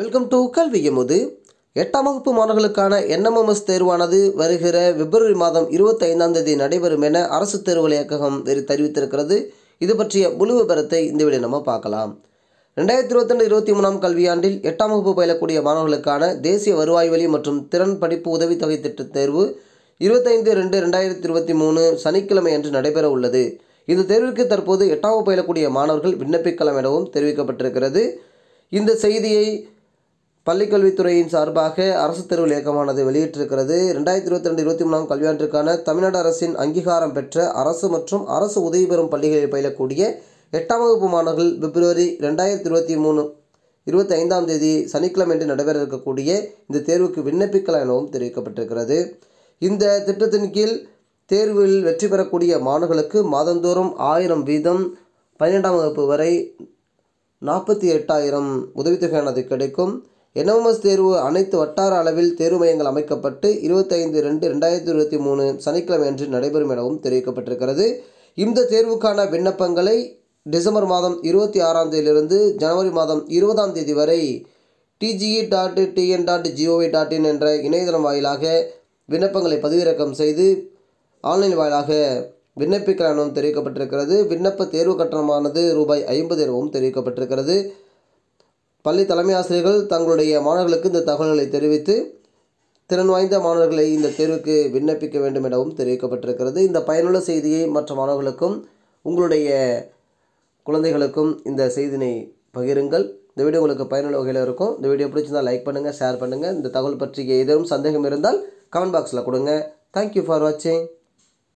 welcome to எமுது எட்டாம் வகுப்பு மாணவர்களுக்கான என்எம்எம்எஸ் தேர்வானது வருகிற பிப்ரவரி மாதம் ஐந்தாம் தேதி நடைபெறும் என அரசு தேர்வுகள் இயக்ககம் தெரிவித்திருக்கிறது இது பற்றிய முழு விபரத்தை இந்த விட நம்ம பார்க்கலாம் ரெண்டாயிரத்தி இருபத்தி இருபத்தி மூணாம் கல்வியாண்டில் எட்டாம் வகுப்பு பயிலக்கூடிய மாணவர்களுக்கான தேசிய வருவாய் வழி மற்றும் திறன் படிப்பு உதவித்தொகை திட்ட தேர்வு இருபத்தைந்து ரெண்டு ரெண்டாயிரத்தி இருபத்தி மூணு சனிக்கிழமை அன்று நடைபெற உள்ளது இந்த தேர்விற்கு தற்போது எட்டாம் வகுப்பு பயிலக்கூடிய மாணவர்கள் விண்ணப்பிக்கலாம் எனவும் தெரிவிக்கப்பட்டிருக்கிறது இந்த செய்தியை பள்ளிக்கல்வித்துறையின் சார்பாக அரசு தேர்வு இயக்கமானது வெளியிட்டிருக்கிறது ரெண்டாயிரத்தி இருபத்தி ரெண்டு இருபத்தி மூணாம் கல்வியாண்டிற்கான தமிழ்நாடு அரசின் அங்கீகாரம் பெற்ற அரசு மற்றும் அரசு உதவி பெறும் பள்ளிகளில் பயிலக்கூடிய எட்டாம் வகுப்பு மாணவர்கள் பிப்ரவரி ரெண்டாயிரத்தி இருபத்தி மூணு இருபத்தி ஐந்தாம் தேதி சனிக்கிழமையன்று நடைபெற இருக்கக்கூடிய இந்த தேர்வுக்கு விண்ணப்பிக்கலாம் எனவும் தெரிவிக்கப்பட்டிருக்கிறது இந்த திட்டத்தின் கீழ் தேர்வில் வெற்றி பெறக்கூடிய மாணவர்களுக்கு மாதந்தோறும் ஆயிரம் வீதம் பன்னிரெண்டாம் வகுப்பு வரை நாற்பத்தி எட்டாயிரம் உதவித்தொகையானது கிடைக்கும் என்எம்எஸ் தேர்வு அனைத்து வட்டார அளவில் தேர்வு மையங்கள் அமைக்கப்பட்டு இருபத்தைந்து ரெண்டு ரெண்டாயிரத்தி இருபத்தி மூணு சனிக்கிழமை அன்று நடைபெறும் எனவும் தெரிவிக்கப்பட்டிருக்கிறது இந்த தேர்வுக்கான விண்ணப்பங்களை டிசம்பர் மாதம் இருபத்தி ஆறாம் தேதியிலிருந்து ஜனவரி மாதம் இருபதாம் தேதி வரை DGE dot TN dot GOV dot in என்ற இணையதளம் வாயிலாக விண்ணப்பங்களை பதிவிறக்கம் செய்து ஆன்லைன் வாயிலாக விண்ணப்பிக்கலாம் எனவும் தெரிவிக்கப்பட்டிருக்கிறது விண்ணப்ப தேர்வு கட்டணமானது ரூபாய் ஐம்பது எனவும் தெரிவிக்கப்பட்டிருக்கிறது பள்ளி தலைமை ஆசிரியர்கள் தங்களுடைய மாணவர்களுக்கு இந்த தகவல்களை தெரிவித்து திறன் வாய்ந்த மாணவர்களை இந்த தேர்வுக்கு விண்ணப்பிக்க வேண்டும் எனவும் தெரிவிக்கப்பட்டிருக்கிறது இந்த பயனுள்ள செய்தியை மற்ற மாணவர்களுக்கும் உங்களுடைய குழந்தைகளுக்கும் இந்த செய்தினை பகிருங்கள் இந்த வீடியோ உங்களுக்கு பயனுள்ள வகையில் இருக்கும் இந்த வீடியோ பிடிச்சிருந்தால் லைக் பண்ணுங்கள் ஷேர் பண்ணுங்கள் இந்த தகவல் பற்றிய ஏதேனும் சந்தேகம் இருந்தால் கமெண்ட் பாக்ஸில் கொடுங்க தேங்க்யூ ஃபார் வாட்சிங்